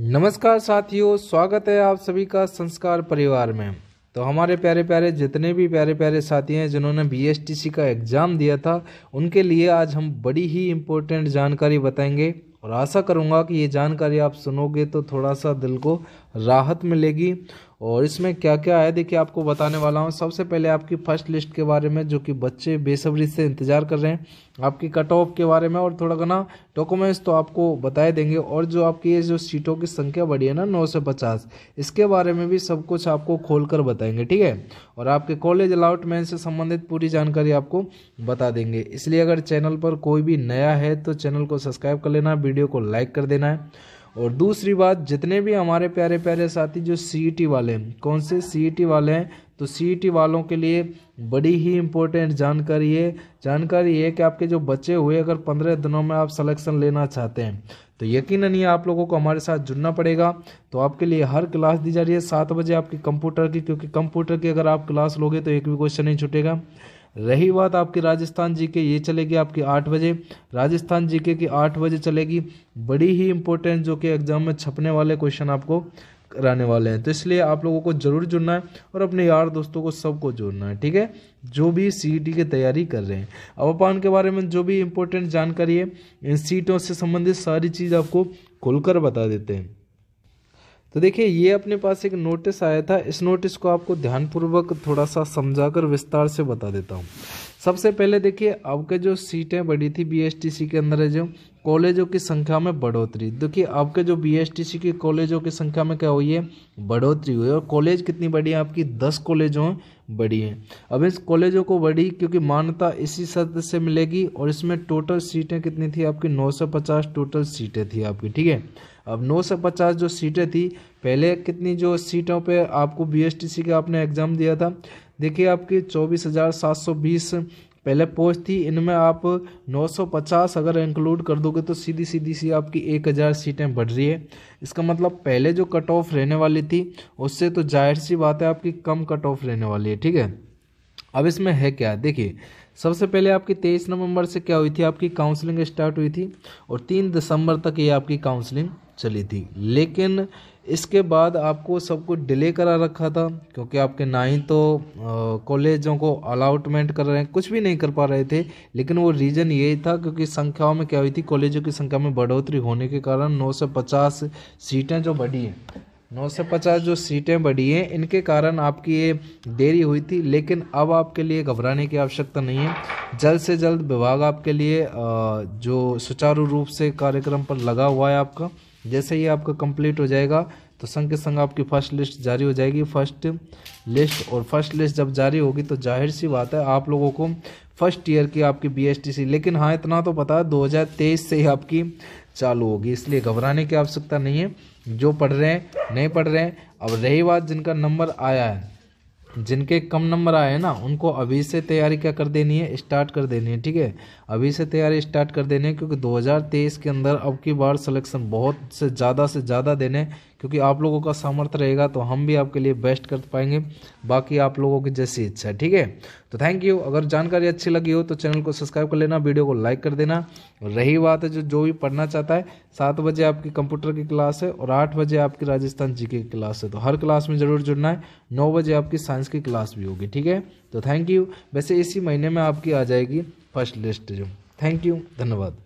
नमस्कार साथियों स्वागत है आप सभी का संस्कार परिवार में तो हमारे प्यारे प्यारे जितने भी प्यारे प्यारे साथी हैं जिन्होंने बी का एग्ज़ाम दिया था उनके लिए आज हम बड़ी ही इम्पोर्टेंट जानकारी बताएंगे और आशा करूँगा कि ये जानकारी आप सुनोगे तो थोड़ा सा दिल को राहत मिलेगी और इसमें क्या क्या है देखिए आपको बताने वाला हूँ सबसे पहले आपकी फर्स्ट लिस्ट के बारे में जो कि बच्चे बेसब्री से इंतज़ार कर रहे हैं आपकी कट ऑफ के बारे में और थोड़ा घना डॉक्यूमेंट्स तो आपको बताए देंगे और जो आपकी ये जो सीटों की संख्या बढ़ी है ना नौ से पचास इसके बारे में भी सब कुछ आपको खोल कर बताएंगे ठीक है और आपके कॉलेज अलाउटमेंट से संबंधित पूरी जानकारी आपको बता देंगे इसलिए अगर चैनल पर कोई भी नया है तो चैनल को सब्सक्राइब कर लेना वीडियो को लाइक कर देना है और दूसरी बात जितने भी हमारे प्यारे प्यारे साथी जो सी e वाले हैं कौन से सी e वाले हैं तो सी e वालों के लिए बड़ी ही इम्पोर्टेंट जानकारी है जानकारी है कि आपके जो बच्चे हुए अगर पंद्रह दिनों में आप सलेक्शन लेना चाहते हैं तो यकीनन है आप लोगों को हमारे साथ जुड़ना पड़ेगा तो आपके लिए हर क्लास दी जा रही है सात बजे आपकी कंप्यूटर की क्योंकि कंप्यूटर की अगर आप क्लास लोगे तो एक भी क्वेश्चन नहीं छूटेगा रही बात आपके राजस्थान जी के ये चलेगी आपकी आठ बजे राजस्थान जी के की आठ बजे चलेगी बड़ी ही इंपॉर्टेंट जो कि एग्जाम में छपने वाले क्वेश्चन आपको कराने वाले हैं तो इसलिए आप लोगों को जरूर जुड़ना है और अपने यार दोस्तों को सबको जुड़ना है ठीक है जो भी सीईटी e की तैयारी कर रहे हैं अब अपान के बारे में जो भी इंपॉर्टेंट जानकारी है इन सीटों से संबंधित सारी चीज़ आपको खुलकर बता देते हैं तो देखिए ये अपने पास एक नोटिस आया था इस नोटिस को आपको ध्यानपूर्वक थोड़ा सा समझाकर विस्तार से बता देता हूँ सबसे पहले देखिए के जो सीटें बढ़ी थी बीएसटीसी के अंदर जो कॉलेजों की संख्या में बढ़ोतरी देखिए आपके जो बीएसटीसी के कॉलेजों की संख्या में क्या हुई है बढ़ोतरी हुई है और कॉलेज कितनी बड़ी है आपकी दस कॉलेजों बढ़ी है अब इस कॉलेजों को बढ़ी क्योंकि मान्यता इसी सत्र से मिलेगी और इसमें टोटल सीटें कितनी थी आपकी पचास टोटल सीटें थी आपकी ठीक है अब 950 जो सीटें थी पहले कितनी जो सीटों पे आपको बीएसटीसी का आपने एग्ज़ाम दिया था देखिए आपकी चौबीस हज़ार सात सौ बीस पहले पोस्ट थी इनमें आप 950 अगर इंक्लूड कर दोगे तो सीधी सीधी सी आपकी 1000 सीटें बढ़ रही है इसका मतलब पहले जो कट ऑफ रहने वाली थी उससे तो जाहिर सी बात है आपकी कम कट ऑफ रहने वाली है ठीक है अब इसमें है क्या देखिए सबसे पहले आपकी तेईस नवंबर से क्या हुई थी आपकी काउंसलिंग स्टार्ट हुई थी और तीन दिसंबर तक ये आपकी काउंसलिंग चली थी लेकिन इसके बाद आपको सब कुछ डिले करा रखा था क्योंकि आपके ना ही तो कॉलेजों को अलाउटमेंट कर रहे हैं कुछ भी नहीं कर पा रहे थे लेकिन वो रीज़न यही था क्योंकि संख्याओं में क्या हुई थी कॉलेजों की संख्या में बढ़ोतरी होने के कारण 950 सीटें जो बढ़ी हैं 950 जो सीटें बढ़ी हैं इनके कारण आपकी ये देरी हुई थी लेकिन अब आपके लिए घबराने की आवश्यकता नहीं है जल्द से जल्द विभाग आपके लिए जो सुचारू रूप से कार्यक्रम पर लगा हुआ है आपका जैसे ही आपका कंप्लीट हो जाएगा तो संग के संग आपकी फर्स्ट लिस्ट जारी हो जाएगी फर्स्ट लिस्ट और फर्स्ट लिस्ट जब जारी होगी तो जाहिर सी बात है आप लोगों को फर्स्ट ईयर की आपकी बीएसटीसी लेकिन हाँ इतना तो पता है दो से ही आपकी चालू होगी इसलिए घबराने की आवश्यकता नहीं है जो पढ़ रहे हैं नहीं पढ़ रहे हैं अब रही बात जिनका नंबर आया है जिनके कम नंबर आए हैं ना उनको अभी से तैयारी क्या कर देनी है स्टार्ट कर देनी है ठीक है अभी से तैयारी स्टार्ट कर देनी है क्योंकि 2023 के अंदर अब की बार सिलेक्शन बहुत से ज़्यादा से ज़्यादा देने क्योंकि आप लोगों का सामर्थ्य रहेगा तो हम भी आपके लिए बेस्ट कर पाएंगे बाकी आप लोगों की जैसी इच्छा है ठीक है तो थैंक यू अगर जानकारी अच्छी लगी हो तो चैनल को सब्सक्राइब कर लेना वीडियो को लाइक कर देना रही बात है जो जो भी पढ़ना चाहता है सात बजे आपकी कंप्यूटर की क्लास है और आठ बजे आपकी राजस्थान जी की क्लास है तो हर क्लास में ज़रूर जुड़ना है नौ बजे आपकी साइंस साइंस की क्लास भी होगी ठीक है तो थैंक यू वैसे इसी महीने में आपकी आ जाएगी फर्स्ट लिस्ट जो थैंक यू धन्यवाद